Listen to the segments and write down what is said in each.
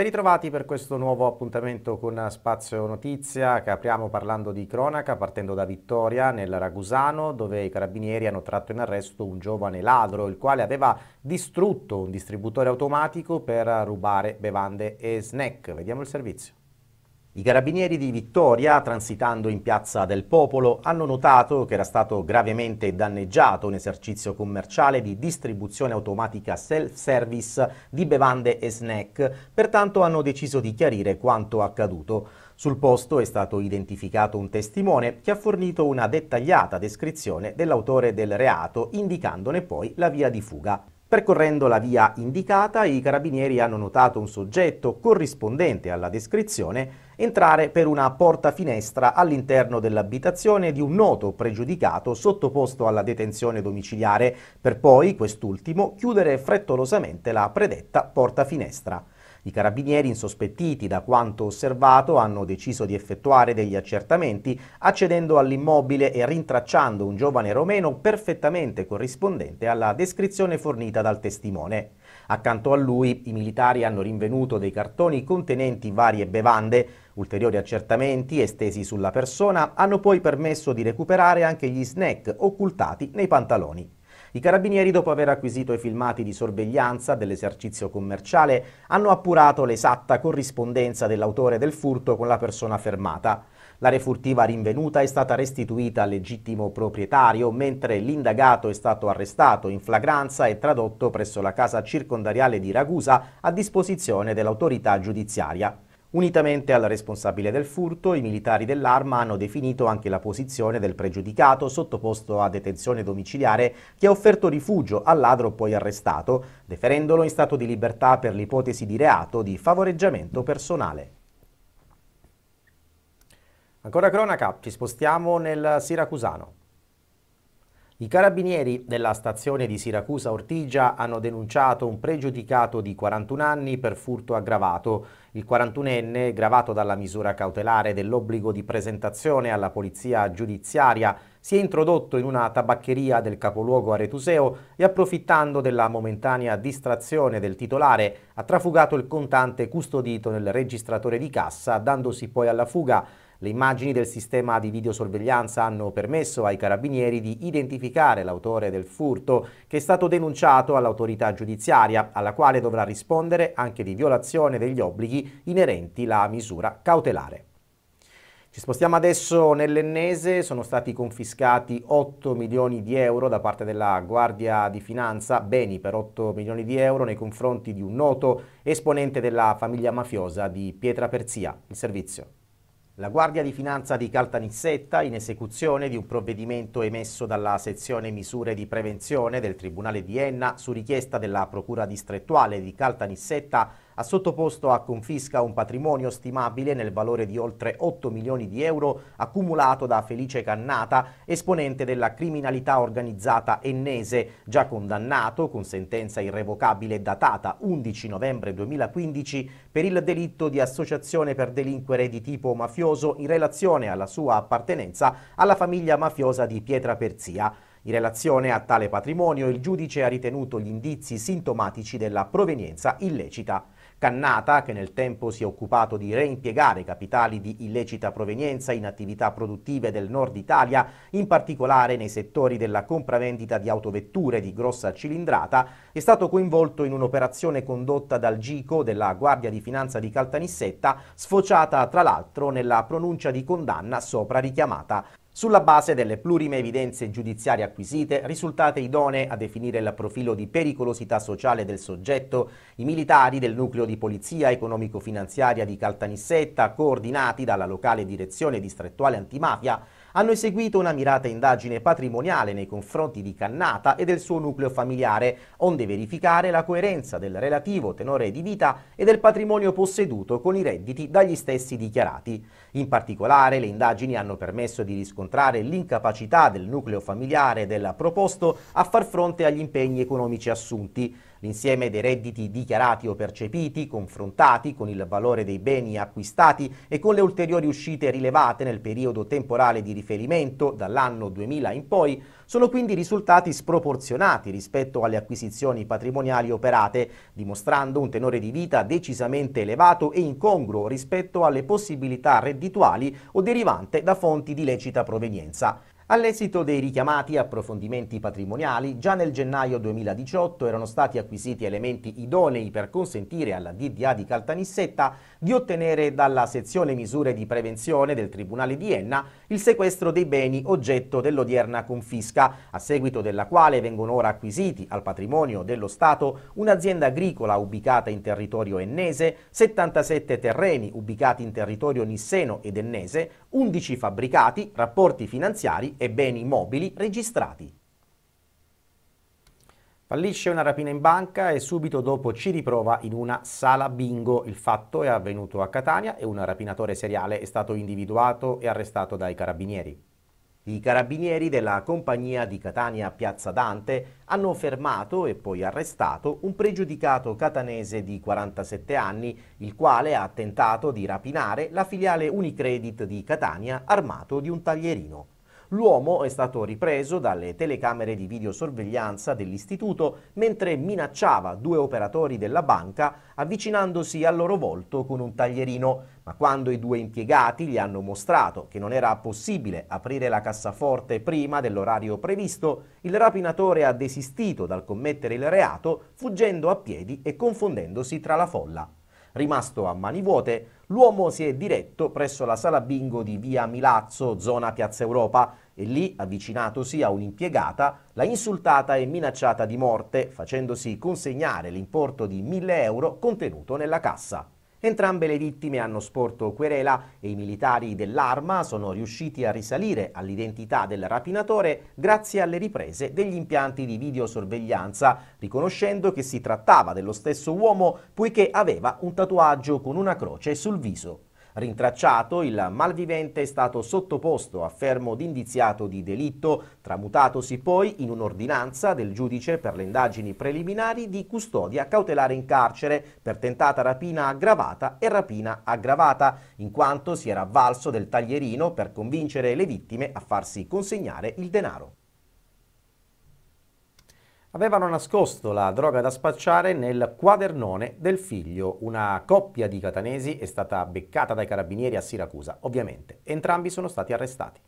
Ben ritrovati per questo nuovo appuntamento con Spazio Notizia che apriamo parlando di cronaca partendo da Vittoria nel Ragusano dove i carabinieri hanno tratto in arresto un giovane ladro il quale aveva distrutto un distributore automatico per rubare bevande e snack. Vediamo il servizio. I carabinieri di Vittoria, transitando in Piazza del Popolo, hanno notato che era stato gravemente danneggiato un esercizio commerciale di distribuzione automatica self-service di bevande e snack, pertanto hanno deciso di chiarire quanto accaduto. Sul posto è stato identificato un testimone che ha fornito una dettagliata descrizione dell'autore del reato, indicandone poi la via di fuga. Percorrendo la via indicata, i carabinieri hanno notato un soggetto corrispondente alla descrizione entrare per una porta-finestra all'interno dell'abitazione di un noto pregiudicato sottoposto alla detenzione domiciliare, per poi quest'ultimo chiudere frettolosamente la predetta porta-finestra. I carabinieri, insospettiti da quanto osservato, hanno deciso di effettuare degli accertamenti accedendo all'immobile e rintracciando un giovane romeno perfettamente corrispondente alla descrizione fornita dal testimone. Accanto a lui i militari hanno rinvenuto dei cartoni contenenti varie bevande. Ulteriori accertamenti estesi sulla persona hanno poi permesso di recuperare anche gli snack occultati nei pantaloni. I carabinieri, dopo aver acquisito i filmati di sorveglianza dell'esercizio commerciale, hanno appurato l'esatta corrispondenza dell'autore del furto con la persona fermata. L'area furtiva rinvenuta è stata restituita al legittimo proprietario, mentre l'indagato è stato arrestato in flagranza e tradotto presso la casa circondariale di Ragusa a disposizione dell'autorità giudiziaria. Unitamente al responsabile del furto, i militari dell'arma hanno definito anche la posizione del pregiudicato sottoposto a detenzione domiciliare che ha offerto rifugio al ladro poi arrestato, deferendolo in stato di libertà per l'ipotesi di reato di favoreggiamento personale. Ancora cronaca, ci spostiamo nel Siracusano. I carabinieri della stazione di Siracusa Ortigia hanno denunciato un pregiudicato di 41 anni per furto aggravato. Il 41enne, gravato dalla misura cautelare dell'obbligo di presentazione alla polizia giudiziaria, si è introdotto in una tabaccheria del capoluogo aretuseo e approfittando della momentanea distrazione del titolare ha trafugato il contante custodito nel registratore di cassa dandosi poi alla fuga le immagini del sistema di videosorveglianza hanno permesso ai carabinieri di identificare l'autore del furto che è stato denunciato all'autorità giudiziaria, alla quale dovrà rispondere anche di violazione degli obblighi inerenti la misura cautelare. Ci spostiamo adesso nell'ennese, sono stati confiscati 8 milioni di euro da parte della Guardia di Finanza, beni per 8 milioni di euro nei confronti di un noto esponente della famiglia mafiosa di Pietra Perzia. Il servizio. La Guardia di Finanza di Caltanissetta, in esecuzione di un provvedimento emesso dalla sezione misure di prevenzione del Tribunale di Enna su richiesta della Procura distrettuale di Caltanissetta, ha sottoposto a confisca un patrimonio stimabile nel valore di oltre 8 milioni di euro accumulato da Felice Cannata, esponente della criminalità organizzata ennese, già condannato con sentenza irrevocabile datata 11 novembre 2015 per il delitto di associazione per delinquere di tipo mafioso in relazione alla sua appartenenza alla famiglia mafiosa di Pietra Perzia. In relazione a tale patrimonio il giudice ha ritenuto gli indizi sintomatici della provenienza illecita. Cannata, che nel tempo si è occupato di reimpiegare capitali di illecita provenienza in attività produttive del nord Italia, in particolare nei settori della compravendita di autovetture di grossa cilindrata, è stato coinvolto in un'operazione condotta dal GICO della Guardia di Finanza di Caltanissetta, sfociata tra l'altro nella pronuncia di condanna sopra richiamata. Sulla base delle plurime evidenze giudiziarie acquisite, risultate idonee a definire il profilo di pericolosità sociale del soggetto, i militari del nucleo di polizia economico-finanziaria di Caltanissetta, coordinati dalla locale direzione distrettuale antimafia, hanno eseguito una mirata indagine patrimoniale nei confronti di Cannata e del suo nucleo familiare, onde verificare la coerenza del relativo tenore di vita e del patrimonio posseduto con i redditi dagli stessi dichiarati. In particolare le indagini hanno permesso di riscontrare l'incapacità del nucleo familiare del proposto a far fronte agli impegni economici assunti, L'insieme dei redditi dichiarati o percepiti, confrontati con il valore dei beni acquistati e con le ulteriori uscite rilevate nel periodo temporale di riferimento dall'anno 2000 in poi, sono quindi risultati sproporzionati rispetto alle acquisizioni patrimoniali operate, dimostrando un tenore di vita decisamente elevato e incongruo rispetto alle possibilità reddituali o derivante da fonti di lecita provenienza. All'esito dei richiamati approfondimenti patrimoniali, già nel gennaio 2018 erano stati acquisiti elementi idonei per consentire alla DDA di Caltanissetta di ottenere dalla sezione misure di prevenzione del Tribunale di Enna il sequestro dei beni oggetto dell'odierna confisca, a seguito della quale vengono ora acquisiti al patrimonio dello Stato un'azienda agricola ubicata in territorio ennese, 77 terreni ubicati in territorio nisseno ed ennese, 11 fabbricati, rapporti finanziari e beni mobili registrati. Fallisce una rapina in banca e subito dopo ci riprova in una sala bingo. Il fatto è avvenuto a Catania e un rapinatore seriale è stato individuato e arrestato dai carabinieri. I carabinieri della compagnia di Catania Piazza Dante hanno fermato e poi arrestato un pregiudicato catanese di 47 anni, il quale ha tentato di rapinare la filiale Unicredit di Catania armato di un taglierino. L'uomo è stato ripreso dalle telecamere di videosorveglianza dell'istituto mentre minacciava due operatori della banca avvicinandosi al loro volto con un taglierino. Ma quando i due impiegati gli hanno mostrato che non era possibile aprire la cassaforte prima dell'orario previsto, il rapinatore ha desistito dal commettere il reato fuggendo a piedi e confondendosi tra la folla. Rimasto a mani vuote, l'uomo si è diretto presso la sala bingo di via Milazzo, zona Piazza Europa, e lì, avvicinatosi a un'impiegata, l'ha insultata e minacciata di morte, facendosi consegnare l'importo di 1000 euro contenuto nella cassa. Entrambe le vittime hanno sporto querela e i militari dell'arma sono riusciti a risalire all'identità del rapinatore grazie alle riprese degli impianti di videosorveglianza, riconoscendo che si trattava dello stesso uomo poiché aveva un tatuaggio con una croce sul viso. Rintracciato, il malvivente è stato sottoposto a fermo d'indiziato di delitto, tramutatosi poi in un'ordinanza del giudice per le indagini preliminari di custodia cautelare in carcere per tentata rapina aggravata e rapina aggravata, in quanto si era avvalso del taglierino per convincere le vittime a farsi consegnare il denaro. Avevano nascosto la droga da spacciare nel quadernone del figlio. Una coppia di catanesi è stata beccata dai carabinieri a Siracusa. Ovviamente, entrambi sono stati arrestati.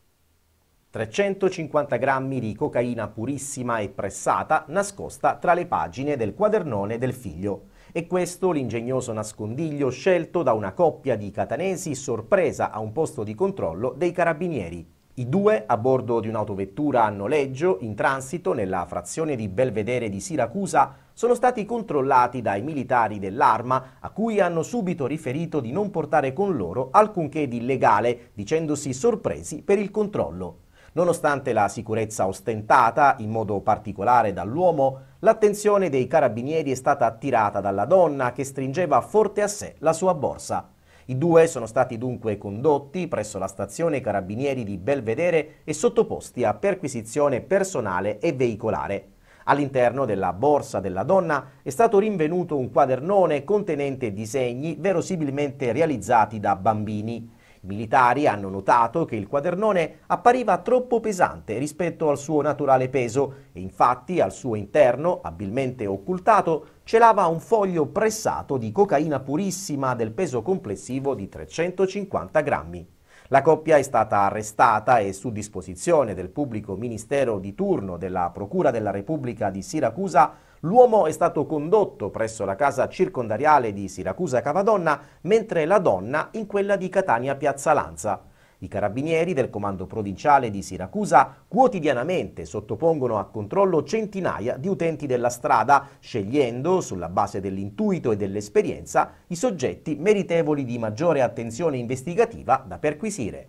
350 grammi di cocaina purissima e pressata nascosta tra le pagine del quadernone del figlio. E questo l'ingegnoso nascondiglio scelto da una coppia di catanesi sorpresa a un posto di controllo dei carabinieri. I due, a bordo di un'autovettura a noleggio, in transito nella frazione di Belvedere di Siracusa, sono stati controllati dai militari dell'arma, a cui hanno subito riferito di non portare con loro alcunché di illegale, dicendosi sorpresi per il controllo. Nonostante la sicurezza ostentata, in modo particolare dall'uomo, l'attenzione dei carabinieri è stata attirata dalla donna che stringeva forte a sé la sua borsa. I due sono stati dunque condotti presso la stazione Carabinieri di Belvedere e sottoposti a perquisizione personale e veicolare. All'interno della borsa della donna è stato rinvenuto un quadernone contenente disegni verosimilmente realizzati da bambini militari hanno notato che il quadernone appariva troppo pesante rispetto al suo naturale peso e infatti al suo interno, abilmente occultato, celava un foglio pressato di cocaina purissima del peso complessivo di 350 grammi. La coppia è stata arrestata e su disposizione del pubblico ministero di turno della Procura della Repubblica di Siracusa L'uomo è stato condotto presso la casa circondariale di Siracusa Cavadonna, mentre la donna in quella di Catania Piazza Lanza. I carabinieri del comando provinciale di Siracusa quotidianamente sottopongono a controllo centinaia di utenti della strada, scegliendo, sulla base dell'intuito e dell'esperienza, i soggetti meritevoli di maggiore attenzione investigativa da perquisire.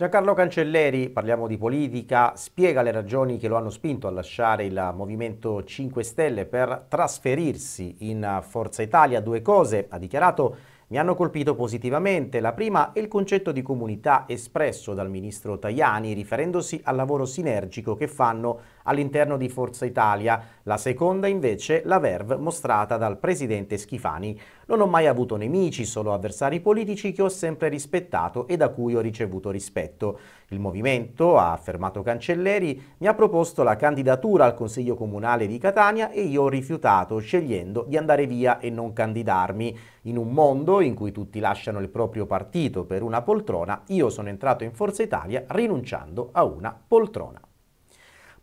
Giancarlo Cancelleri, parliamo di politica, spiega le ragioni che lo hanno spinto a lasciare il Movimento 5 Stelle per trasferirsi in Forza Italia. Due cose, ha dichiarato, mi hanno colpito positivamente. La prima è il concetto di comunità espresso dal ministro Tajani riferendosi al lavoro sinergico che fanno all'interno di Forza Italia, la seconda invece la verve mostrata dal presidente Schifani. Non ho mai avuto nemici, solo avversari politici che ho sempre rispettato e da cui ho ricevuto rispetto. Il movimento, ha affermato Cancelleri, mi ha proposto la candidatura al Consiglio Comunale di Catania e io ho rifiutato, scegliendo di andare via e non candidarmi. In un mondo in cui tutti lasciano il proprio partito per una poltrona, io sono entrato in Forza Italia rinunciando a una poltrona.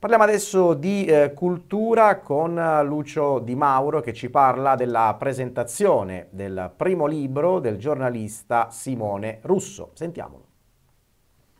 Parliamo adesso di eh, cultura con eh, Lucio Di Mauro che ci parla della presentazione del primo libro del giornalista Simone Russo. Sentiamolo.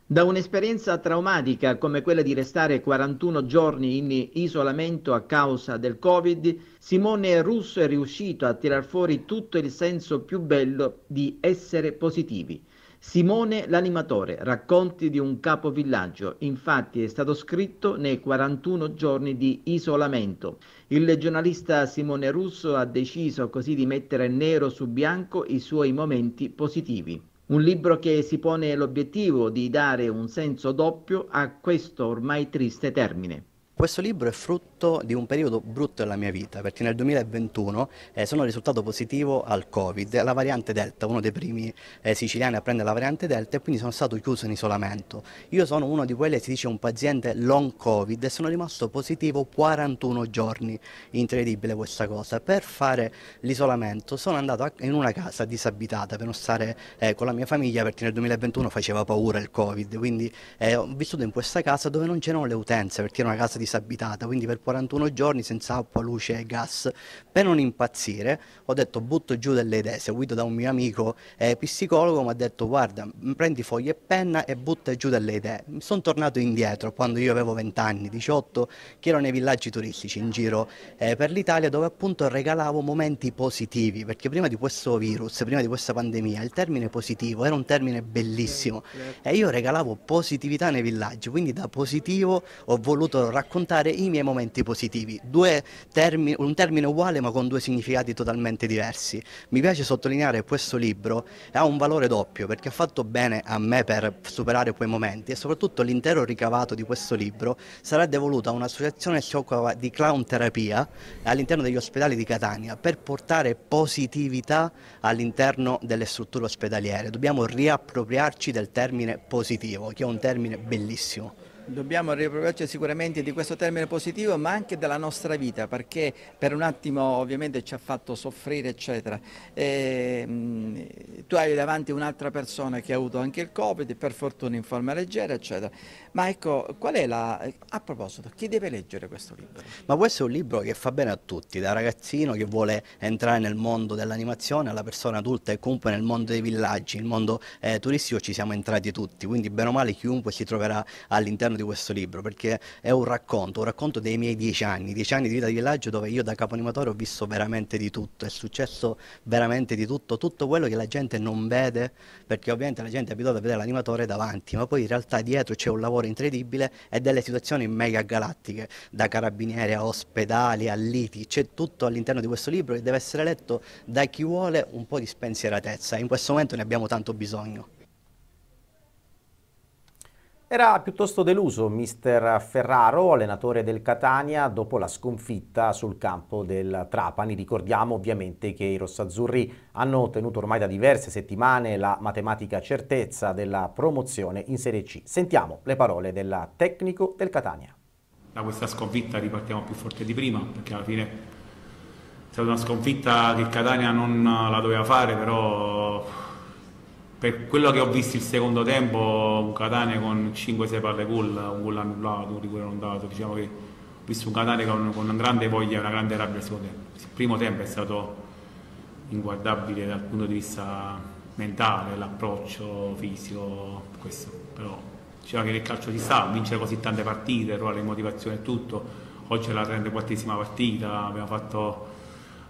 Da un'esperienza traumatica come quella di restare 41 giorni in isolamento a causa del Covid, Simone Russo è riuscito a tirar fuori tutto il senso più bello di essere positivi. Simone l'animatore, racconti di un capovillaggio, infatti è stato scritto nei 41 giorni di isolamento. Il giornalista Simone Russo ha deciso così di mettere nero su bianco i suoi momenti positivi. Un libro che si pone l'obiettivo di dare un senso doppio a questo ormai triste termine. Questo libro è frutto frutto di un periodo brutto della mia vita, perché nel 2021 eh, sono risultato positivo al Covid, la variante Delta, uno dei primi eh, siciliani a prendere la variante Delta e quindi sono stato chiuso in isolamento. Io sono uno di quelli che si dice un paziente long Covid e sono rimasto positivo 41 giorni, incredibile questa cosa. Per fare l'isolamento sono andato in una casa disabitata per non stare eh, con la mia famiglia perché nel 2021 faceva paura il Covid, quindi eh, ho vissuto in questa casa dove non c'erano le utenze perché era una casa disabitata, quindi per 41 giorni senza acqua, luce e gas. Per non impazzire ho detto butto giù delle idee, seguito da un mio amico eh, psicologo mi ha detto guarda prendi foglie e penna e butta giù delle idee. Sono tornato indietro quando io avevo 20 anni, 18, che ero nei villaggi turistici in giro eh, per l'Italia dove appunto regalavo momenti positivi, perché prima di questo virus, prima di questa pandemia, il termine positivo era un termine bellissimo certo. e io regalavo positività nei villaggi, quindi da positivo ho voluto raccontare i miei momenti effetti positivi, termi, un termine uguale ma con due significati totalmente diversi. Mi piace sottolineare che questo libro ha un valore doppio perché ha fatto bene a me per superare quei momenti e soprattutto l'intero ricavato di questo libro sarà devoluto a un'associazione che si occupa di clown terapia all'interno degli ospedali di Catania per portare positività all'interno delle strutture ospedaliere. Dobbiamo riappropriarci del termine positivo, che è un termine bellissimo. Dobbiamo riappropriarci sicuramente di questo termine positivo ma anche della nostra vita perché per un attimo ovviamente ci ha fatto soffrire eccetera. E, ehm, tu hai davanti un'altra persona che ha avuto anche il Covid, per fortuna in forma leggera eccetera. Ma ecco qual è la... a proposito, chi deve leggere questo libro? Ma questo è un libro che fa bene a tutti, da ragazzino che vuole entrare nel mondo dell'animazione alla persona adulta e comunque nel mondo dei villaggi, il mondo eh, turistico ci siamo entrati tutti, quindi bene o male chiunque si troverà all'interno all'interno di questo libro, perché è un racconto, un racconto dei miei dieci anni, dieci anni di vita di villaggio dove io da capo animatore ho visto veramente di tutto, è successo veramente di tutto, tutto quello che la gente non vede, perché ovviamente la gente è abituata a vedere l'animatore davanti, ma poi in realtà dietro c'è un lavoro incredibile e delle situazioni mega galattiche, da carabinieri a ospedali a liti, c'è tutto all'interno di questo libro che deve essere letto da chi vuole un po' di spensieratezza, in questo momento ne abbiamo tanto bisogno. Era piuttosto deluso mister Ferraro, allenatore del Catania, dopo la sconfitta sul campo del Trapani. Ricordiamo ovviamente che i rossazzurri hanno ottenuto ormai da diverse settimane la matematica certezza della promozione in Serie C. Sentiamo le parole del tecnico del Catania. Da questa sconfitta ripartiamo più forte di prima, perché alla fine è stata una sconfitta che il Catania non la doveva fare, però per quello che ho visto il secondo tempo, un Catania con 5-6 palle gol, un gol annullato, un rigore non dato, diciamo che ho visto un Catania con, con, una grande voglia, e una grande rabbia al secondo tempo. Il primo tempo è stato inguardabile dal punto di vista mentale, l'approccio fisico, questo, però diceva che nel calcio si sta, vincere così tante partite, trovare motivazione e tutto, oggi è la 34esima partita, abbiamo fatto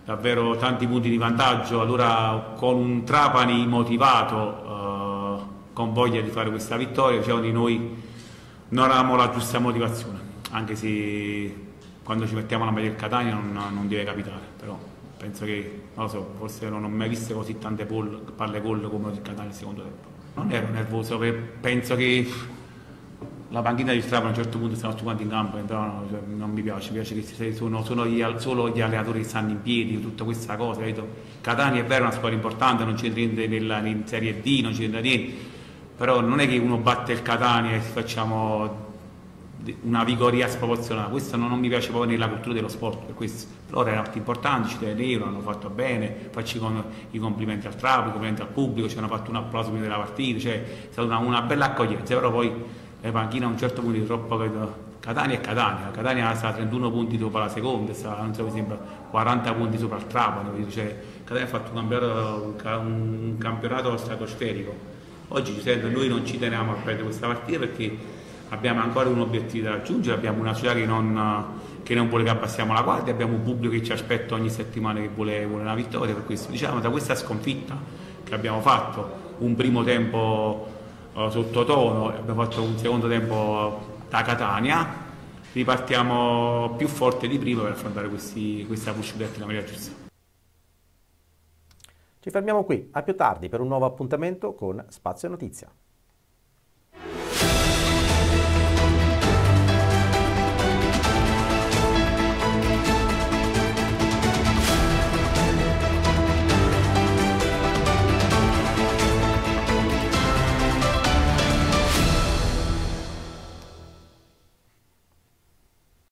davvero tanti punti di vantaggio, allora con un Trapani motivato, eh, con voglia di fare questa vittoria, diciamo di noi non avevamo la giusta motivazione, anche se quando ci mettiamo la maglia del Catania non, non, deve capitare, però penso che, non lo so, forse non ho mai visto così tante palle gol come il Catania nel secondo tempo. Non ero nervoso, penso che la panchina di Strava a un certo punto stanno tutti quanti in campo, però no, cioè, non mi piace, mi piace che sono solo gli, solo gli allenatori che stanno in piedi, tutta questa cosa, capito? Catania è vero, è una squadra importante, non c'entra niente nella, in Serie D, non c'entra niente, però non è che uno batte il Catania e facciamo una vigoria sproporzionata, questo non, non, mi piace proprio nella cultura dello sport, per questo loro erano importanti, ci tenevano, hanno fatto bene, facci con, i complimenti al Trapo, i complimenti al pubblico, ci hanno fatto un applauso prima della partita, cioè è stata una, una bella accoglienza, però poi le eh, panchine a un certo punto di troppo Catania è Catania, Catania sta a 31 punti dopo la seconda, sta, non so, mi sembra 40 punti sopra il Trapano, cioè, Catania ha fatto un campionato, un campionato stratosferico. Oggi ci noi non ci teniamo a perdere questa partita perché abbiamo ancora un obiettivo da raggiungere, abbiamo una società che non, che non vuole che abbassiamo la guardia, abbiamo un pubblico che ci aspetta ogni settimana che vuole, vuole una vittoria, per questo diciamo da questa sconfitta che abbiamo fatto, un primo tempo uh, sottotono, abbiamo fatto un secondo tempo da Catania, ripartiamo più forte di prima per affrontare questi, questa cuscinetta della Maria Giuseppe. Ci fermiamo qui, a più tardi per un nuovo appuntamento con Spazio Notizia.